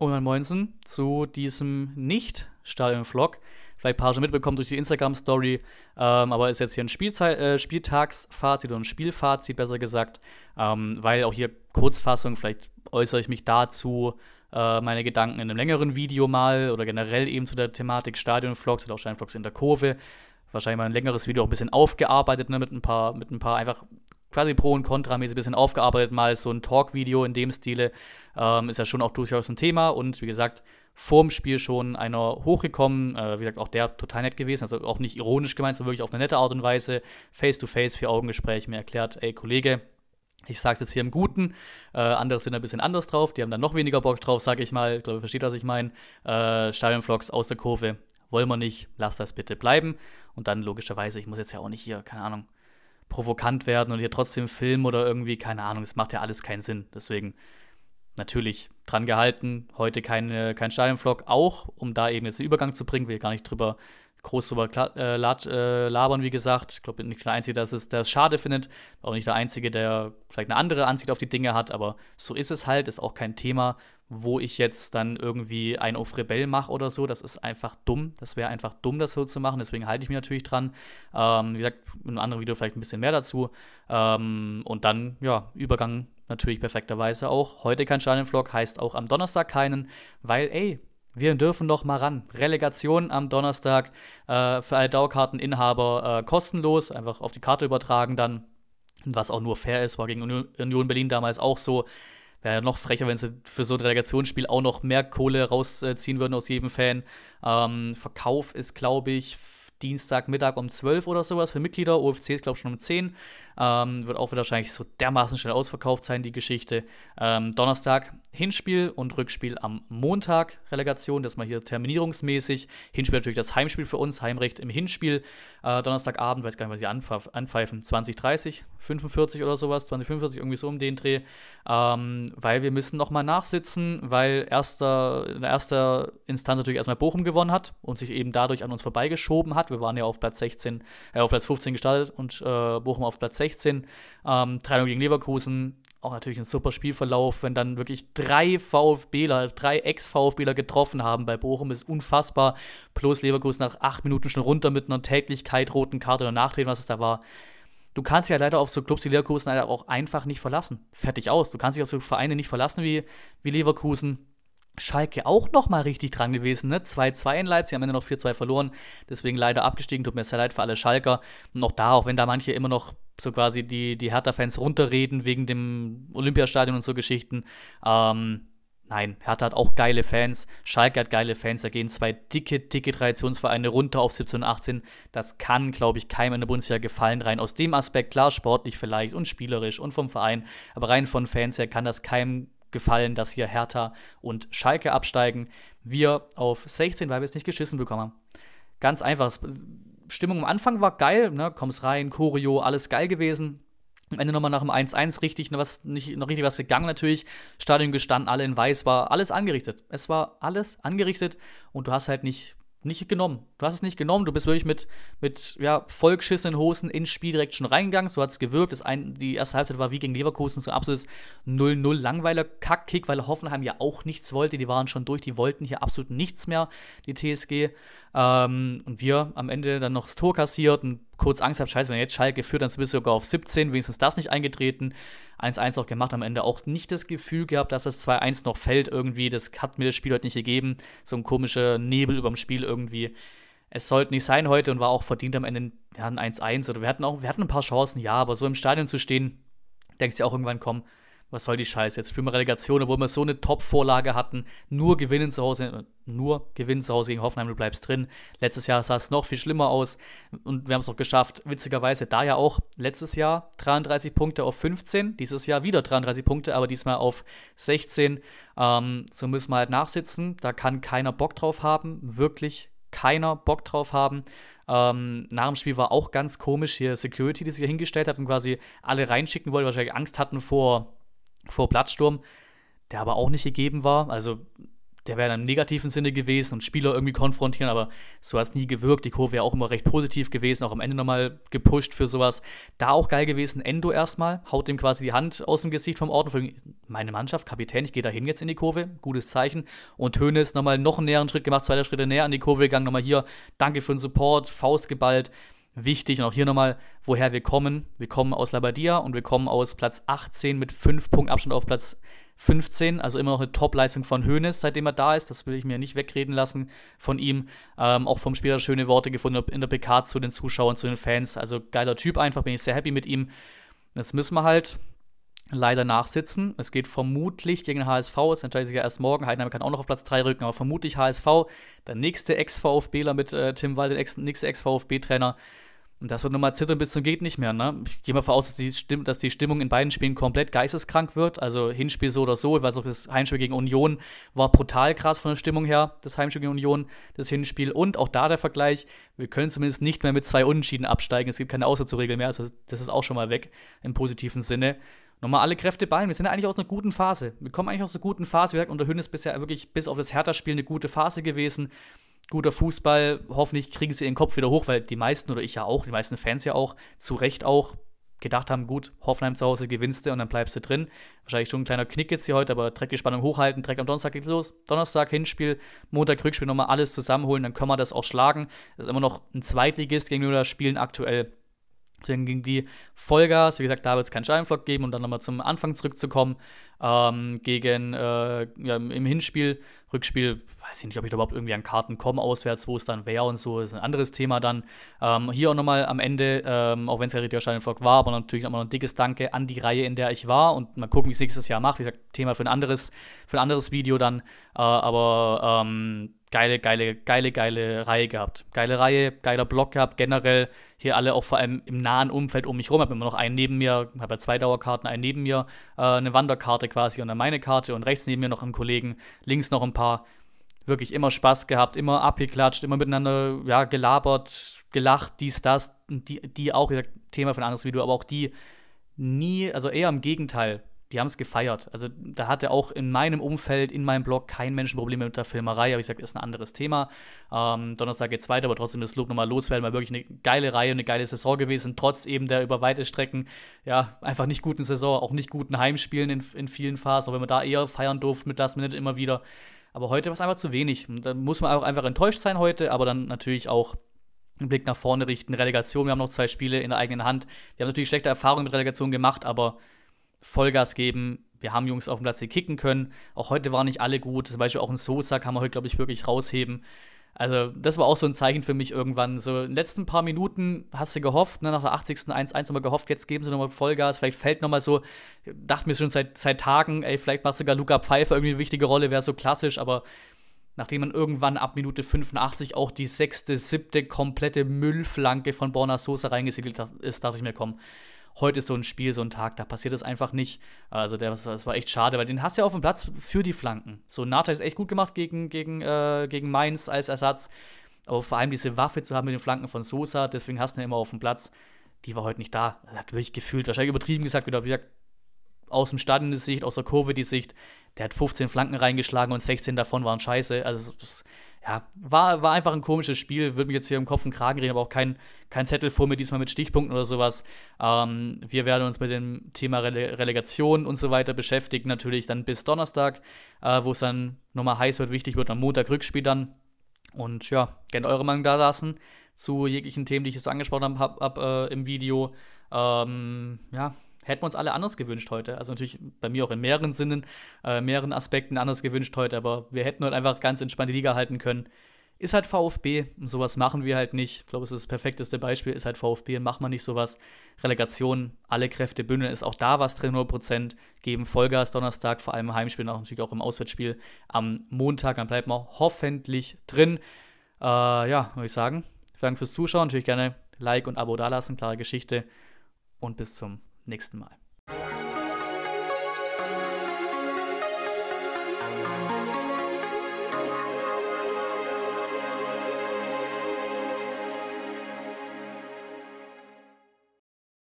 u Moinsen zu diesem Nicht-Stadion-Vlog. Vielleicht ein paar schon mitbekommen durch die Instagram-Story, ähm, aber ist jetzt hier ein Spielzei äh, Spieltagsfazit oder ein Spielfazit, besser gesagt, ähm, weil auch hier Kurzfassung, vielleicht äußere ich mich dazu, äh, meine Gedanken in einem längeren Video mal oder generell eben zu der Thematik Stadion-Vlogs oder auch Stadion-Vlogs in der Kurve wahrscheinlich mal ein längeres Video auch ein bisschen aufgearbeitet, ne, mit ein paar, mit ein paar einfach quasi Pro und Contra mäßig ein bisschen aufgearbeitet, mal so ein Talk-Video in dem Stile. Ähm, ist ja schon auch durchaus ein Thema und wie gesagt, vorm Spiel schon einer hochgekommen. Äh, wie gesagt, auch der total nett gewesen, also auch nicht ironisch gemeint, sondern wirklich auf eine nette Art und Weise. Face-to-Face, vier augen gespräch mir erklärt, ey Kollege, ich sag's jetzt hier im Guten, äh, andere sind ein bisschen anders drauf, die haben dann noch weniger Bock drauf, sag ich mal. Ich glaube, ihr versteht, was ich meine. Äh, Stadionvlogs aus der Kurve, wollen wir nicht, lass das bitte bleiben. Und dann logischerweise, ich muss jetzt ja auch nicht hier, keine Ahnung, provokant werden und hier trotzdem filmen oder irgendwie, keine Ahnung, es macht ja alles keinen Sinn. Deswegen natürlich dran gehalten, heute keine, kein Stadionvlog, auch um da eben jetzt den Übergang zu bringen, will gar nicht drüber groß drüber äh, äh, labern, wie gesagt. Ich glaube, bin nicht der Einzige, der es, der es schade findet. Auch nicht der Einzige, der vielleicht eine andere Ansicht auf die Dinge hat. Aber so ist es halt. Ist auch kein Thema, wo ich jetzt dann irgendwie ein auf Rebell mache oder so. Das ist einfach dumm. Das wäre einfach dumm, das so zu machen. Deswegen halte ich mich natürlich dran. Ähm, wie gesagt, in einem anderen Video vielleicht ein bisschen mehr dazu. Ähm, und dann, ja, Übergang natürlich perfekterweise auch. Heute kein Stadion-Vlog, heißt auch am Donnerstag keinen, weil, ey, wir dürfen noch mal ran. Relegation am Donnerstag äh, für alle Dauerkarteninhaber äh, kostenlos, einfach auf die Karte übertragen dann, was auch nur fair ist, war gegen Union Berlin damals auch so. Wäre ja noch frecher, wenn sie für so ein Relegationsspiel auch noch mehr Kohle rausziehen würden aus jedem Fan. Ähm, Verkauf ist, glaube ich, Dienstagmittag um 12 oder sowas für Mitglieder. OFC ist, glaube ich, schon um 10. Ähm, wird auch wahrscheinlich so dermaßen schnell ausverkauft sein, die Geschichte. Ähm, Donnerstag Hinspiel und Rückspiel am Montag. Relegation, das mal hier terminierungsmäßig. Hinspiel natürlich das Heimspiel für uns, Heimrecht im Hinspiel. Äh, Donnerstagabend, weiß gar nicht, was die anpf anpfeifen, 2030, 45 oder sowas, 2045, irgendwie so um den Dreh. Ähm, weil wir müssen nochmal nachsitzen, weil erster, in erster Instanz natürlich erstmal Bochum gewonnen hat und sich eben dadurch an uns vorbeigeschoben hat. Wir waren ja auf Platz 16, äh, auf Platz 15 gestartet und äh, Bochum auf Platz 16. 16. Ähm, 3 gegen Leverkusen, auch natürlich ein super Spielverlauf, wenn dann wirklich drei VfBler, drei Ex-VfBler getroffen haben bei Bochum, ist unfassbar. Plus Leverkusen nach acht Minuten schon runter mit einer Täglichkeit, roten Karte oder Nachtreten, was es da war. Du kannst dich ja halt leider auf so Clubs wie Leverkusen leider auch einfach nicht verlassen. Fertig aus. Du kannst dich auf so Vereine nicht verlassen wie, wie Leverkusen. Schalke auch nochmal richtig dran gewesen, ne? 2-2 in Leipzig, am Ende noch 4-2 verloren, deswegen leider abgestiegen, tut mir sehr leid für alle Schalker. Und auch da, auch wenn da manche immer noch so quasi die, die Hertha-Fans runterreden wegen dem Olympiastadion und so Geschichten. Ähm, nein, Hertha hat auch geile Fans, Schalke hat geile Fans, da gehen zwei dicke, dicke Traditionsvereine runter auf 17 und 18. Das kann, glaube ich, keinem in der Bundesliga gefallen rein. Aus dem Aspekt, klar, sportlich vielleicht und spielerisch und vom Verein, aber rein von Fans her kann das keinem gefallen, dass hier Hertha und Schalke absteigen. Wir auf 16, weil wir es nicht geschissen bekommen haben. Ganz einfach Stimmung am Anfang war geil, ne? Kommst rein, Choreo, alles geil gewesen. Am Ende nochmal nach dem 1-1 richtig noch, was, nicht, noch richtig was gegangen natürlich. Stadion gestanden, alle in weiß, war alles angerichtet. Es war alles angerichtet und du hast halt nicht, nicht genommen. Du hast es nicht genommen, du bist wirklich mit, mit ja, vollgeschissenen Hosen ins Spiel direkt schon reingegangen. So hat es gewirkt. Das ein, die erste Halbzeit war wie gegen Leverkusen, so ein absolutes 0-0 langweiler Kackkick, weil Hoffenheim ja auch nichts wollte. Die waren schon durch, die wollten hier absolut nichts mehr, die TSG. Ähm, und wir am Ende dann noch das Tor kassiert und kurz Angst habt, scheiße, wenn jetzt Schalke führt, dann sind wir sogar auf 17, wenigstens das nicht eingetreten. 1-1 auch gemacht, am Ende auch nicht das Gefühl gehabt, dass das 2-1 noch fällt irgendwie. Das hat mir das Spiel heute nicht gegeben. So ein komischer Nebel über dem Spiel irgendwie. Es sollte nicht sein heute und war auch verdient am Ende ja, ein 1-1. Oder wir hatten auch, wir hatten ein paar Chancen, ja, aber so im Stadion zu stehen, denkst du auch irgendwann, komm, was soll die Scheiße? Jetzt spielen wir Relegation, obwohl wir so eine Top-Vorlage hatten. Nur gewinnen zu Hause, nur gewinnen zu Hause gegen Hoffenheim, du bleibst drin. Letztes Jahr sah es noch viel schlimmer aus und wir haben es noch geschafft. Witzigerweise, da ja auch letztes Jahr 33 Punkte auf 15, dieses Jahr wieder 33 Punkte, aber diesmal auf 16. Ähm, so müssen wir halt nachsitzen. Da kann keiner Bock drauf haben, wirklich keiner Bock drauf haben. Ähm, nach dem Spiel war auch ganz komisch hier Security, die sich hier hingestellt hat und quasi alle reinschicken wollte, wahrscheinlich Angst hatten vor vor Platzsturm, der aber auch nicht gegeben war. Also der wäre dann im negativen Sinne gewesen und Spieler irgendwie konfrontieren, aber so hat es nie gewirkt. Die Kurve wäre auch immer recht positiv gewesen, auch am Ende nochmal gepusht für sowas. Da auch geil gewesen, Endo erstmal, haut dem quasi die Hand aus dem Gesicht vom Ordner. Meine Mannschaft, Kapitän, ich gehe da hin jetzt in die Kurve, gutes Zeichen. Und Höhne ist nochmal noch einen näheren Schritt gemacht, zwei Schritte näher an die Kurve gegangen, nochmal hier, danke für den Support, Faust geballt wichtig. Und auch hier nochmal, woher wir kommen. Wir kommen aus Labadia und wir kommen aus Platz 18 mit 5 Punkten Abstand auf Platz 15. Also immer noch eine Top-Leistung von Hoeneß, seitdem er da ist. Das will ich mir nicht wegreden lassen von ihm. Ähm, auch vom Spieler schöne Worte gefunden in der PK zu den Zuschauern, zu den Fans. Also geiler Typ einfach, bin ich sehr happy mit ihm. Jetzt müssen wir halt leider nachsitzen. Es geht vermutlich gegen den HSV. Es entscheidet sich ja erst morgen. Heidenheim kann auch noch auf Platz 3 rücken, aber vermutlich HSV. Der nächste Ex-VfBler mit äh, Tim Wald, der nächste Ex-VfB-Trainer. Und das wird nochmal zittern bis zum Geht nicht mehr. Ne? Ich gehe mal voraus, dass die, Stimm dass die Stimmung in beiden Spielen komplett geisteskrank wird. Also Hinspiel so oder so. Ich weiß auch, das Heimspiel gegen Union war brutal krass von der Stimmung her. Das Heimspiel gegen Union, das Hinspiel. Und auch da der Vergleich, wir können zumindest nicht mehr mit zwei Unentschieden absteigen. Es gibt keine Aussatzregel mehr. Also das ist auch schon mal weg im positiven Sinne. Nochmal alle Kräfte bei. Wir sind ja eigentlich aus einer guten Phase. Wir kommen eigentlich aus einer guten Phase. Wie gesagt, unter Hünnes bisher wirklich bis auf das Hertha-Spiel eine gute Phase gewesen guter Fußball, hoffentlich kriegen sie ihren Kopf wieder hoch, weil die meisten oder ich ja auch, die meisten Fans ja auch, zu Recht auch gedacht haben, gut, Hoffenheim zu Hause gewinnst du und dann bleibst du drin. Wahrscheinlich schon ein kleiner Knick jetzt hier heute, aber direkt die Spannung hochhalten, direkt am Donnerstag geht's los. Donnerstag Hinspiel, Montag Rückspiel nochmal alles zusammenholen, dann können wir das auch schlagen. Das ist immer noch ein Zweitligist, gegen den spielen aktuell. Deswegen ging die Vollgas. Wie gesagt, da wird es keinen Scheibenflock geben, um dann nochmal zum Anfang zurückzukommen. Ähm, gegen äh, ja, im Hinspiel, Rückspiel, weiß ich nicht, ob ich da überhaupt irgendwie an Karten komme auswärts, wo es dann wäre und so, ist ein anderes Thema dann. Ähm, hier auch nochmal am Ende, ähm, auch wenn es ja richtiger Scheinflug war, aber natürlich nochmal ein dickes Danke an die Reihe, in der ich war und mal gucken, wie ich es nächstes Jahr mache. Wie gesagt, Thema für ein anderes, für ein anderes Video dann, äh, aber ähm, geile, geile, geile, geile Reihe gehabt. Geile Reihe, geiler Block gehabt, generell hier alle auch vor allem im nahen Umfeld um mich rum. Habe immer noch einen neben mir, habe ja zwei Dauerkarten, einen neben mir, äh, eine Wanderkarte quasi und dann meine Karte und rechts neben mir noch einen Kollegen, links noch ein paar. Wirklich immer Spaß gehabt, immer abgeklatscht, immer miteinander ja, gelabert, gelacht, dies, das. Die, die auch, wie gesagt, Thema für ein anderes Video, aber auch die nie, also eher im Gegenteil, die haben es gefeiert. Also da hatte auch in meinem Umfeld, in meinem Blog kein Mensch Probleme mit der Filmerei. Aber ich sage, ist ein anderes Thema. Ähm, Donnerstag es weiter, aber trotzdem das Lob nochmal loswerden. War wirklich eine geile Reihe, eine geile Saison gewesen, trotz eben der über weite Strecken, ja, einfach nicht guten Saison, auch nicht guten Heimspielen in, in vielen Phasen, auch wenn man da eher feiern durfte mit Last Minute immer wieder. Aber heute war es einfach zu wenig. Und da muss man auch einfach enttäuscht sein heute, aber dann natürlich auch einen Blick nach vorne richten. Relegation, wir haben noch zwei Spiele in der eigenen Hand. Wir haben natürlich schlechte Erfahrungen mit Relegation gemacht, aber Vollgas geben. Wir haben Jungs auf dem Platz, die kicken können. Auch heute waren nicht alle gut. Zum Beispiel auch ein Sosa kann man heute, glaube ich, wirklich rausheben. Also, das war auch so ein Zeichen für mich irgendwann. So, in den letzten paar Minuten hast du gehofft, ne, nach der 80. 1-1 nochmal gehofft, jetzt geben sie nochmal Vollgas, vielleicht fällt nochmal so, dachte mir schon seit, seit Tagen, ey, vielleicht macht sogar Luca Pfeiffer irgendwie eine wichtige Rolle, wäre so klassisch, aber nachdem man irgendwann ab Minute 85 auch die sechste, siebte komplette Müllflanke von Borna Sosa reingesiedelt ist, dachte ich mir, komm, heute ist so ein Spiel, so ein Tag, da passiert das einfach nicht. Also das, das war echt schade, weil den hast du ja auf dem Platz für die Flanken. So, Nata ist echt gut gemacht gegen, gegen, äh, gegen Mainz als Ersatz. Aber vor allem diese Waffe zu haben mit den Flanken von Sosa, deswegen hast du ihn immer auf dem Platz. Die war heute nicht da. Das hat wirklich gefühlt, wahrscheinlich übertrieben gesagt, wieder, wie aus dem Stadion die Sicht, aus der Kurve die Sicht. Der hat 15 Flanken reingeschlagen und 16 davon waren scheiße. Also das ja, war, war einfach ein komisches Spiel. Würde mich jetzt hier im Kopf und Kragen reden, aber auch kein, kein Zettel vor mir, diesmal mit Stichpunkten oder sowas. Ähm, wir werden uns mit dem Thema Rele Relegation und so weiter beschäftigen, natürlich dann bis Donnerstag, äh, wo es dann nochmal heiß wird, wichtig wird, am Montag Rückspiel dann. Und ja, gerne eure Meinung da lassen zu jeglichen Themen, die ich jetzt angesprochen habe hab, äh, im Video. Ähm, ja, hätten wir uns alle anders gewünscht heute. Also natürlich bei mir auch in mehreren Sinnen, äh, mehreren Aspekten anders gewünscht heute, aber wir hätten heute einfach ganz entspannt die Liga halten können. Ist halt VfB, und sowas machen wir halt nicht. Ich glaube, es ist das perfekteste Beispiel, ist halt VfB, und macht man nicht sowas. Relegation, alle Kräfte bündeln, ist auch da was drin, 100%, geben Vollgas Donnerstag, vor allem im Heimspiel, natürlich auch im Auswärtsspiel am Montag, dann bleibt man hoffentlich drin. Äh, ja, würde ich sagen, vielen Dank fürs Zuschauen, natürlich gerne Like und Abo dalassen, klare Geschichte und bis zum nächsten Mal.